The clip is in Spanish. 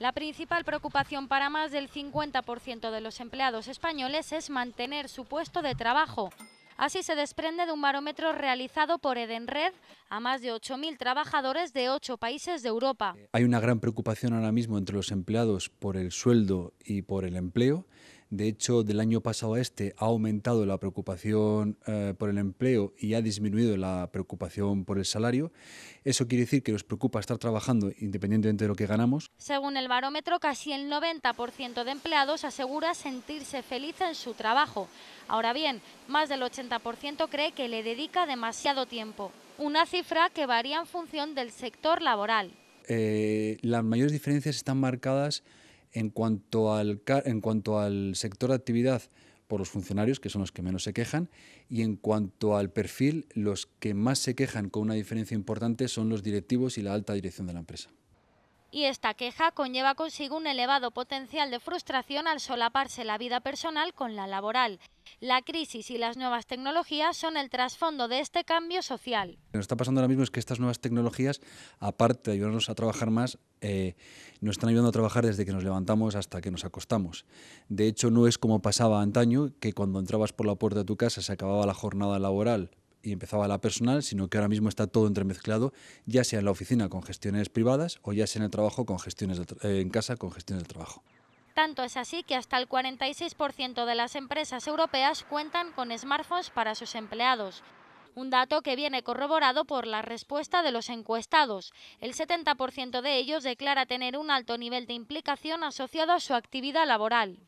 La principal preocupación para más del 50% de los empleados españoles es mantener su puesto de trabajo. Así se desprende de un barómetro realizado por Edenred a más de 8.000 trabajadores de 8 países de Europa. Hay una gran preocupación ahora mismo entre los empleados por el sueldo y por el empleo. De hecho, del año pasado a este ha aumentado la preocupación eh, por el empleo y ha disminuido la preocupación por el salario. Eso quiere decir que nos preocupa estar trabajando independientemente de lo que ganamos. Según el barómetro, casi el 90% de empleados asegura sentirse feliz en su trabajo. Ahora bien, más del 80% cree que le dedica demasiado tiempo. Una cifra que varía en función del sector laboral. Eh, las mayores diferencias están marcadas en cuanto al, sector de actividad, por los funcionarios, que son los que menos se quejan, y en cuanto al perfil, los que más se quejan con una diferencia importante son los directivos y la alta dirección de la empresa y esta queja conlleva consigo un elevado potencial de frustración al solaparse la vida personal con la laboral. La crisis y las nuevas tecnologías son el trasfondo de este cambio social. Lo que nos está pasando ahora mismo es que estas nuevas tecnologías, aparte de ayudarnos a trabajar más, eh, nos están ayudando a trabajar desde que nos levantamos hasta que nos acostamos. De hecho, no es como pasaba antaño, que cuando entrabas por la puerta de tu casa se acababa la jornada laboral y empezaba la personal, sino que ahora mismo está todo entremezclado, ya sea en la oficina con gestiones privadas o ya sea en el trabajo con gestiones eh, en casa con gestiones del trabajo. Tanto es así que hasta el 46% de las empresas europeas cuentan con smartphones para sus empleados. Un dato que viene corroborado por la respuesta de los encuestados. El 70% de ellos declara tener un alto nivel de implicación asociado a su actividad laboral.